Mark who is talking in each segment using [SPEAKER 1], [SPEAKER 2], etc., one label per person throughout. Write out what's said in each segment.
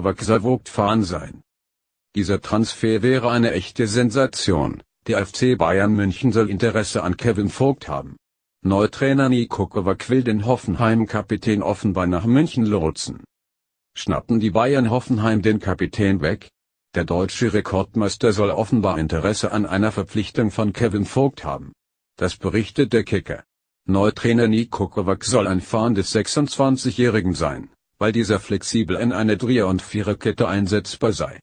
[SPEAKER 1] Kovac fahren sein. Dieser Transfer wäre eine echte Sensation, der FC Bayern München soll Interesse an Kevin Vogt haben. Neutrainer Niko Kovac will den Hoffenheim-Kapitän offenbar nach München lotsen. Schnappen die Bayern Hoffenheim den Kapitän weg? Der deutsche Rekordmeister soll offenbar Interesse an einer Verpflichtung von Kevin Vogt haben. Das berichtet der Kicker. Neutrainer Niko Kovac soll ein Fan des 26-Jährigen sein weil dieser flexibel in eine Dreier- und Viererkette einsetzbar sei.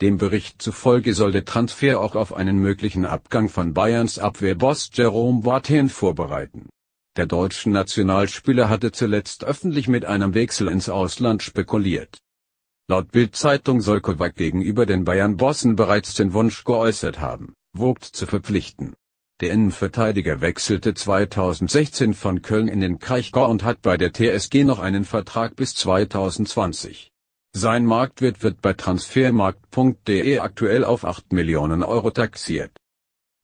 [SPEAKER 1] Dem Bericht zufolge soll der Transfer auch auf einen möglichen Abgang von Bayerns Abwehrboss Jerome Boateng vorbereiten. Der deutsche Nationalspieler hatte zuletzt öffentlich mit einem Wechsel ins Ausland spekuliert. Laut Bild-Zeitung soll Kovac gegenüber den Bayern-Bossen bereits den Wunsch geäußert haben, Vogt zu verpflichten. Der Innenverteidiger wechselte 2016 von Köln in den Kraichgau und hat bei der TSG noch einen Vertrag bis 2020. Sein Marktwert wird bei transfermarkt.de aktuell auf 8 Millionen Euro taxiert.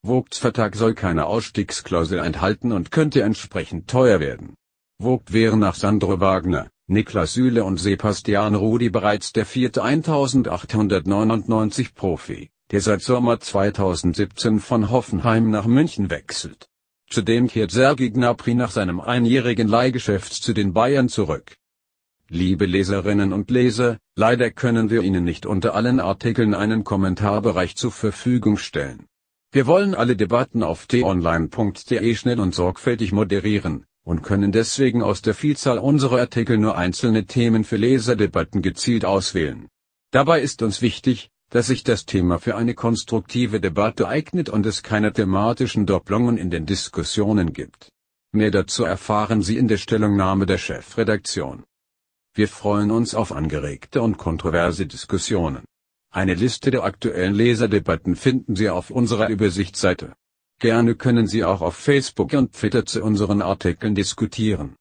[SPEAKER 1] Vogts Vertrag soll keine Ausstiegsklausel enthalten und könnte entsprechend teuer werden. Vogt wäre nach Sandro Wagner, Niklas Süle und Sebastian Rudi bereits der vierte 1899 Profi der seit Sommer 2017 von Hoffenheim nach München wechselt. Zudem kehrt Sergi Gnabry nach seinem einjährigen Leihgeschäft zu den Bayern zurück. Liebe Leserinnen und Leser, leider können wir Ihnen nicht unter allen Artikeln einen Kommentarbereich zur Verfügung stellen. Wir wollen alle Debatten auf t-online.de schnell und sorgfältig moderieren und können deswegen aus der Vielzahl unserer Artikel nur einzelne Themen für Leserdebatten gezielt auswählen. Dabei ist uns wichtig, dass sich das Thema für eine konstruktive Debatte eignet und es keine thematischen Doppelungen in den Diskussionen gibt. Mehr dazu erfahren Sie in der Stellungnahme der Chefredaktion. Wir freuen uns auf angeregte und kontroverse Diskussionen. Eine Liste der aktuellen Leserdebatten finden Sie auf unserer Übersichtsseite. Gerne können Sie auch auf Facebook und Twitter zu unseren Artikeln diskutieren.